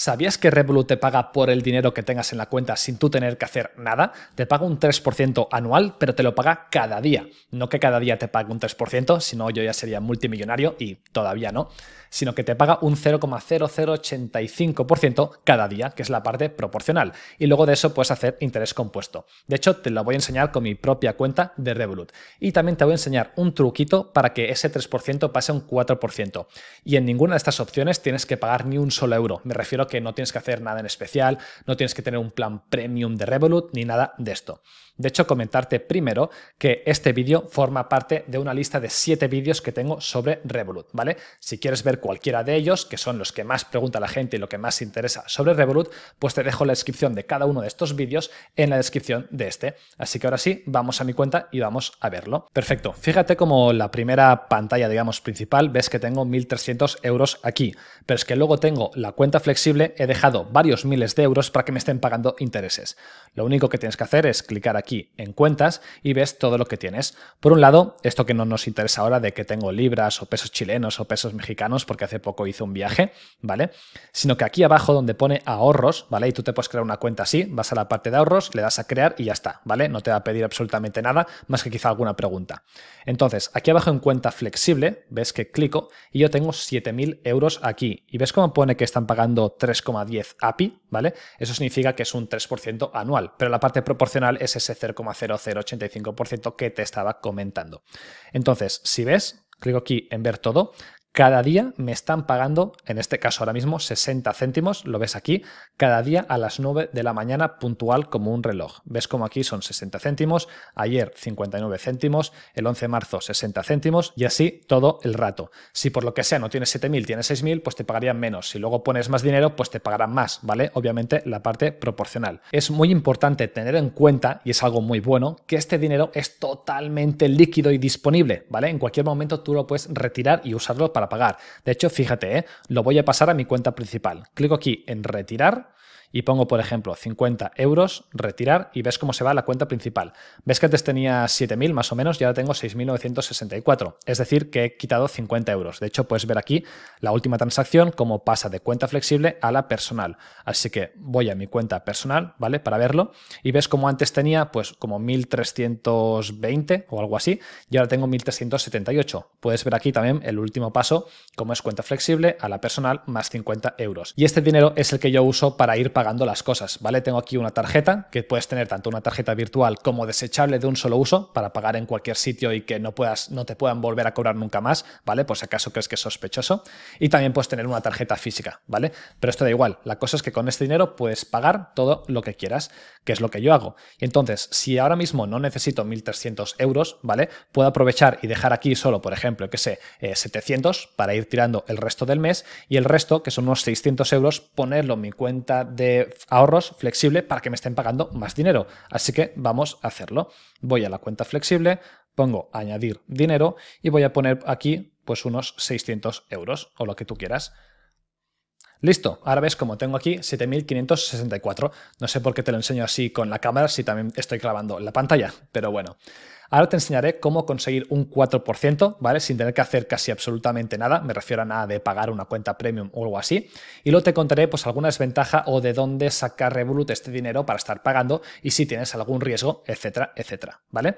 ¿Sabías que Revolut te paga por el dinero que tengas en la cuenta sin tú tener que hacer nada? Te paga un 3% anual, pero te lo paga cada día. No que cada día te pague un 3%, sino yo ya sería multimillonario y todavía no, sino que te paga un 0,0085% cada día, que es la parte proporcional. Y luego de eso puedes hacer interés compuesto. De hecho, te lo voy a enseñar con mi propia cuenta de Revolut. Y también te voy a enseñar un truquito para que ese 3% pase a un 4%. Y en ninguna de estas opciones tienes que pagar ni un solo euro. Me refiero que no tienes que hacer nada en especial, no tienes que tener un plan premium de Revolut ni nada de esto. De hecho, comentarte primero que este vídeo forma parte de una lista de 7 vídeos que tengo sobre Revolut, ¿vale? Si quieres ver cualquiera de ellos, que son los que más pregunta la gente y lo que más interesa sobre Revolut, pues te dejo la descripción de cada uno de estos vídeos en la descripción de este. Así que ahora sí, vamos a mi cuenta y vamos a verlo. Perfecto. Fíjate como la primera pantalla, digamos, principal, ves que tengo 1.300 euros aquí, pero es que luego tengo la cuenta flexible he dejado varios miles de euros para que me estén pagando intereses. Lo único que tienes que hacer es clicar aquí en cuentas y ves todo lo que tienes. Por un lado, esto que no nos interesa ahora de que tengo libras o pesos chilenos o pesos mexicanos porque hace poco hice un viaje, ¿vale? Sino que aquí abajo donde pone ahorros, ¿vale? Y tú te puedes crear una cuenta así, vas a la parte de ahorros, le das a crear y ya está, ¿vale? No te va a pedir absolutamente nada más que quizá alguna pregunta. Entonces, aquí abajo en cuenta flexible, ves que clico y yo tengo 7.000 euros aquí. Y ves cómo pone que están pagando 3,10 API, ¿vale? Eso significa que es un 3% anual, pero la parte proporcional es ese 0,0085% que te estaba comentando. Entonces, si ves, clico aquí en ver todo, cada día me están pagando, en este caso ahora mismo, 60 céntimos, lo ves aquí, cada día a las 9 de la mañana puntual como un reloj. Ves como aquí son 60 céntimos, ayer 59 céntimos, el 11 de marzo 60 céntimos y así todo el rato. Si por lo que sea no tienes 7.000, tienes 6.000, pues te pagarían menos. Si luego pones más dinero, pues te pagarán más, ¿vale? Obviamente la parte proporcional. Es muy importante tener en cuenta, y es algo muy bueno, que este dinero es totalmente líquido y disponible, ¿vale? En cualquier momento tú lo puedes retirar y usarlo para pagar. De hecho, fíjate, ¿eh? lo voy a pasar a mi cuenta principal. Clico aquí en retirar y pongo, por ejemplo, 50 euros, retirar y ves cómo se va la cuenta principal. Ves que antes tenía 7.000 más o menos y ahora tengo 6.964, es decir, que he quitado 50 euros. De hecho, puedes ver aquí la última transacción, cómo pasa de cuenta flexible a la personal. Así que voy a mi cuenta personal, ¿vale? Para verlo y ves cómo antes tenía pues como 1.320 o algo así y ahora tengo 1.378. Puedes ver aquí también el último paso, cómo es cuenta flexible a la personal más 50 euros. Y este dinero es el que yo uso para ir pagando las cosas, ¿vale? Tengo aquí una tarjeta, que puedes tener tanto una tarjeta virtual como desechable de un solo uso para pagar en cualquier sitio y que no, puedas, no te puedan volver a cobrar nunca más, ¿vale? Por si acaso crees que es sospechoso. Y también puedes tener una tarjeta física, ¿vale? Pero esto da igual, la cosa es que con este dinero puedes pagar todo lo que quieras, que es lo que yo hago. Y entonces, si ahora mismo no necesito 1.300 euros, ¿vale? Puedo aprovechar y dejar aquí solo, por ejemplo, que sé, 700 eh, para ir tirando el resto del mes y el resto, que son unos 600 euros, ponerlo en mi cuenta de ahorros flexible para que me estén pagando más dinero. Así que vamos a hacerlo. Voy a la cuenta flexible, pongo añadir dinero y voy a poner aquí pues unos 600 euros o lo que tú quieras. Listo, ahora ves como tengo aquí 7564. No sé por qué te lo enseño así con la cámara si también estoy clavando la pantalla, pero bueno. Ahora te enseñaré cómo conseguir un 4%, ¿vale? Sin tener que hacer casi absolutamente nada, me refiero a nada de pagar una cuenta premium o algo así. Y luego te contaré pues alguna desventaja o de dónde sacar Revolut este dinero para estar pagando y si tienes algún riesgo, etcétera, etcétera, ¿vale?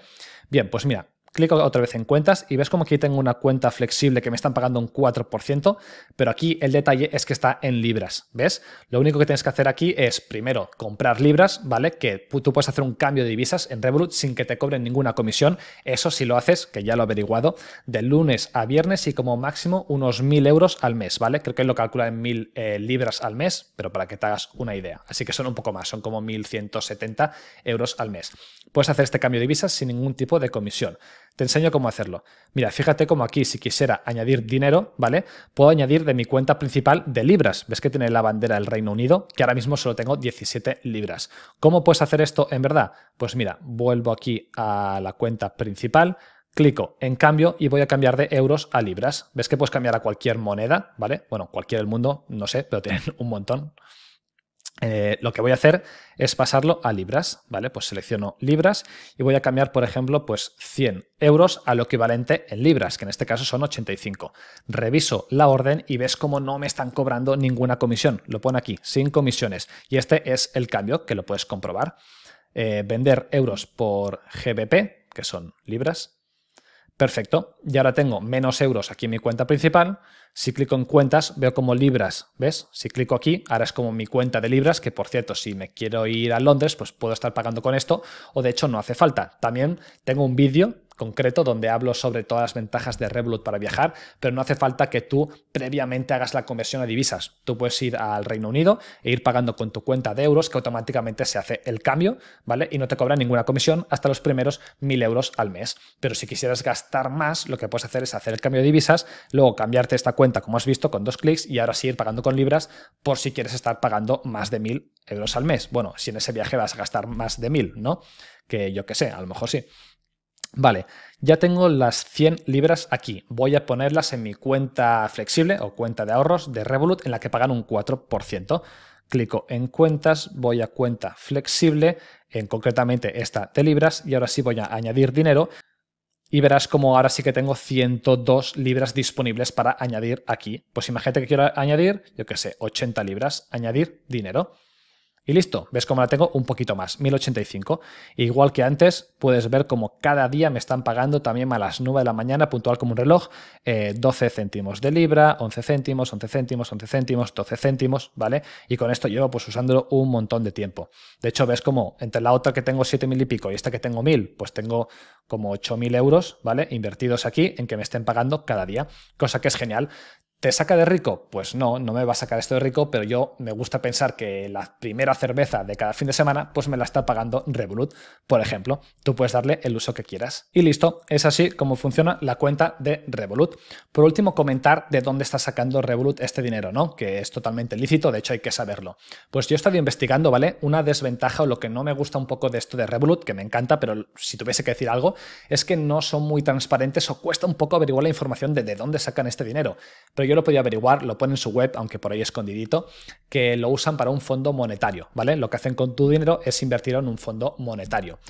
Bien, pues mira, Clico otra vez en cuentas y ves como aquí tengo una cuenta flexible que me están pagando un 4%, pero aquí el detalle es que está en libras, ¿ves? Lo único que tienes que hacer aquí es primero comprar libras, ¿vale? Que tú puedes hacer un cambio de divisas en Revolut sin que te cobren ninguna comisión, eso si lo haces, que ya lo he averiguado, de lunes a viernes y como máximo unos 1.000 euros al mes, ¿vale? Creo que lo calcula en 1.000 eh, libras al mes, pero para que te hagas una idea. Así que son un poco más, son como 1.170 euros al mes. Puedes hacer este cambio de divisas sin ningún tipo de comisión. Te enseño cómo hacerlo. Mira, fíjate cómo aquí, si quisiera añadir dinero, ¿vale? Puedo añadir de mi cuenta principal de libras. ¿Ves que tiene la bandera del Reino Unido? Que ahora mismo solo tengo 17 libras. ¿Cómo puedes hacer esto en verdad? Pues mira, vuelvo aquí a la cuenta principal, Clico en cambio y voy a cambiar de euros a libras. ¿Ves que puedes cambiar a cualquier moneda? ¿Vale? Bueno, cualquier del mundo, no sé, pero tienen un montón. Eh, lo que voy a hacer es pasarlo a libras, ¿vale? Pues selecciono libras y voy a cambiar, por ejemplo, pues 100 euros a lo equivalente en libras, que en este caso son 85. Reviso la orden y ves cómo no me están cobrando ninguna comisión. Lo pone aquí, sin comisiones. Y este es el cambio que lo puedes comprobar. Eh, vender euros por GBP, que son libras. Perfecto. Y ahora tengo menos euros aquí en mi cuenta principal, si clico en cuentas, veo como libras, ¿ves? Si clico aquí, ahora es como mi cuenta de libras, que por cierto, si me quiero ir a Londres, pues puedo estar pagando con esto, o de hecho no hace falta. También tengo un vídeo concreto donde hablo sobre todas las ventajas de Revolut para viajar, pero no hace falta que tú previamente hagas la conversión a divisas. Tú puedes ir al Reino Unido e ir pagando con tu cuenta de euros, que automáticamente se hace el cambio, ¿vale? Y no te cobra ninguna comisión hasta los primeros 1.000 euros al mes. Pero si quisieras gastar más, lo que puedes hacer es hacer el cambio de divisas, luego cambiarte esta cuenta cuenta, como has visto, con dos clics y ahora sí ir pagando con libras por si quieres estar pagando más de mil euros al mes. Bueno, si en ese viaje vas a gastar más de mil, ¿no? Que yo qué sé, a lo mejor sí. Vale, ya tengo las 100 libras aquí. Voy a ponerlas en mi cuenta flexible o cuenta de ahorros de Revolut en la que pagan un 4%. Clico en cuentas, voy a cuenta flexible, en concretamente esta de libras, y ahora sí voy a añadir dinero y verás como ahora sí que tengo 102 libras disponibles para añadir aquí. Pues imagínate que quiero añadir, yo qué sé, 80 libras, añadir dinero. Y listo, ves cómo la tengo un poquito más, 1085. E igual que antes, puedes ver cómo cada día me están pagando también a las 9 de la mañana, puntual como un reloj, 12 eh, céntimos de libra, 11 céntimos, 11 céntimos, 11 céntimos, 12 céntimos, ¿vale? Y con esto llevo pues usándolo un montón de tiempo. De hecho, ves como entre la otra que tengo 7.000 y pico y esta que tengo 1.000, pues tengo como 8.000 euros, ¿vale? Invertidos aquí en que me estén pagando cada día, cosa que es genial. ¿Te saca de rico? Pues no, no me va a sacar esto de rico, pero yo me gusta pensar que la primera cerveza de cada fin de semana pues me la está pagando Revolut, por ejemplo. Tú puedes darle el uso que quieras. Y listo, es así como funciona la cuenta de Revolut. Por último, comentar de dónde está sacando Revolut este dinero, ¿no? Que es totalmente lícito, de hecho hay que saberlo. Pues yo he estado investigando, ¿vale? Una desventaja o lo que no me gusta un poco de esto de Revolut, que me encanta, pero si tuviese que decir algo, es que no son muy transparentes o cuesta un poco averiguar la información de de dónde sacan este dinero yo lo podía averiguar, lo pone en su web, aunque por ahí escondidito, que lo usan para un fondo monetario, ¿vale? Lo que hacen con tu dinero es invertirlo en un fondo monetario.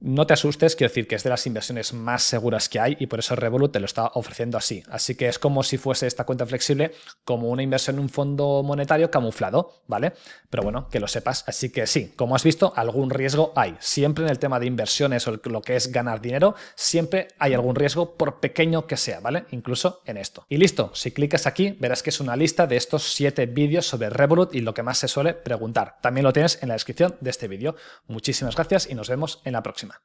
No te asustes, quiero decir que es de las inversiones más seguras que hay y por eso Revolut te lo está ofreciendo así. Así que es como si fuese esta cuenta flexible como una inversión en un fondo monetario camuflado, ¿vale? Pero bueno, que lo sepas. Así que sí, como has visto, algún riesgo hay. Siempre en el tema de inversiones o lo que es ganar dinero, siempre hay algún riesgo por pequeño que sea, ¿vale? Incluso en esto. Y listo, si clicas aquí verás que es una lista de estos siete vídeos sobre Revolut y lo que más se suele preguntar. También lo tienes en la descripción de este vídeo. Muchísimas gracias y nos vemos en la próxima. próxima.